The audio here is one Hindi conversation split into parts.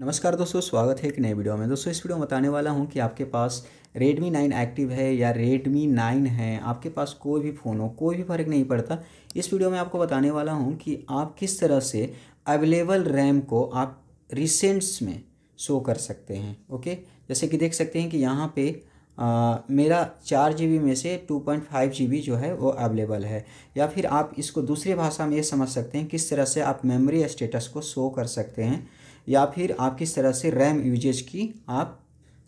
नमस्कार दोस्तों स्वागत है एक नए वीडियो में दोस्तों इस वीडियो में बताने वाला हूं कि आपके पास Redmi 9 एक्टिव है या Redmi 9 है आपके पास कोई भी फ़ोन हो कोई भी फ़र्क नहीं पड़ता इस वीडियो में आपको बताने वाला हूं कि आप किस तरह से अवेलेबल रैम को आप रिसेंट्स में शो कर सकते हैं ओके जैसे कि देख सकते हैं कि यहाँ पर मेरा चार जी में से टू पॉइंट फाइव जी जो है वो अवेलेबल है या फिर आप इसको दूसरी भाषा में ये समझ सकते हैं किस तरह से आप मेमोरी स्टेटस को शो कर सकते हैं या फिर आप किस तरह से रैम यूजेज की आप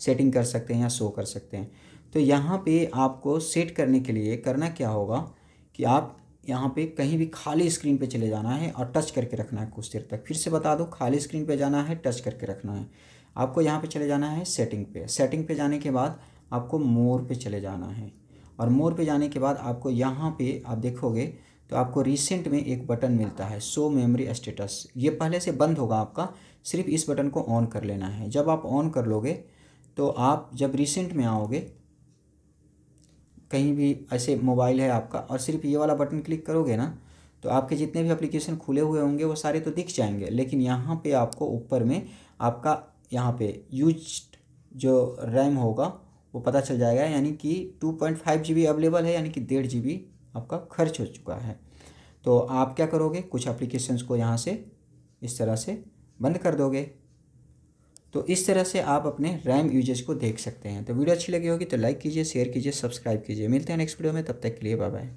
सेटिंग कर सकते हैं या शो कर सकते हैं तो यहाँ पे आपको सेट करने के लिए करना क्या होगा कि आप यहाँ पे कहीं भी खाली स्क्रीन पे चले जाना है और टच करके रखना है कुछ देर तक फिर से बता दो खाली स्क्रीन पे जाना है टच करके रखना है आपको यहाँ पे चले जाना है सेटिंग पे सेटिंग पे जाने के बाद आपको मोर पे चले जाना है और मोर पे जाने के बाद आपको यहाँ पे आप देखोगे तो आपको रिसेंट में एक बटन मिलता है शो मेमोरी स्टेटस ये पहले से बंद होगा आपका सिर्फ इस बटन को ऑन कर लेना है जब आप ऑन कर लोगे तो आप जब रिसेंट में आओगे कहीं भी ऐसे मोबाइल है आपका और सिर्फ ये वाला बटन क्लिक करोगे ना तो आपके जितने भी अप्लीकेशन खुले हुए होंगे वो सारे तो दिख जाएंगे लेकिन यहाँ पर आपको ऊपर में आपका यहाँ पर यूज जो रैम होगा वो पता चल जाएगा यानी कि टू पॉइंट फाइव जी बी अवेलेबल है यानी कि डेढ़ जी बी आपका खर्च हो चुका है तो आप क्या करोगे कुछ एप्लीकेशंस को यहाँ से इस तरह से बंद कर दोगे तो इस तरह से आप अपने रैम यूजेज को देख सकते हैं तो वीडियो अच्छी लगी होगी तो लाइक कीजिए शेयर कीजिए सब्सक्राइब कीजिए मिलते हैं नेक्स्ट वीडियो में तब तक के लिए बाय बाय